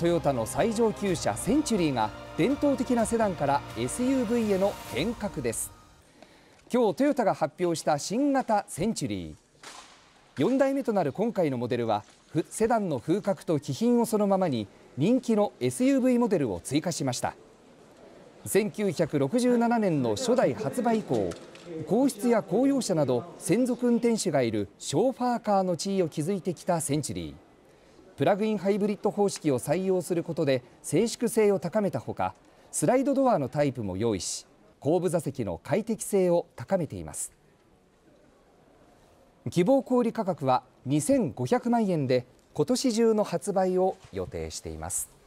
トヨタの最上級車センチュリーが伝統的なセダンから SUV への変革です今日トヨタが発表した新型センチュリー4代目となる今回のモデルはセダンの風格と気品をそのままに人気の SUV モデルを追加しました1967年の初代発売以降皇室や公用車など専属運転手がいるショーファーカーの地位を築いてきたセンチュリープラグインハイブリッド方式を採用することで静粛性を高めたほかスライドドアのタイプも用意し後部座席の快適性を高めています希望小売価格は2500万円で今年中の発売を予定しています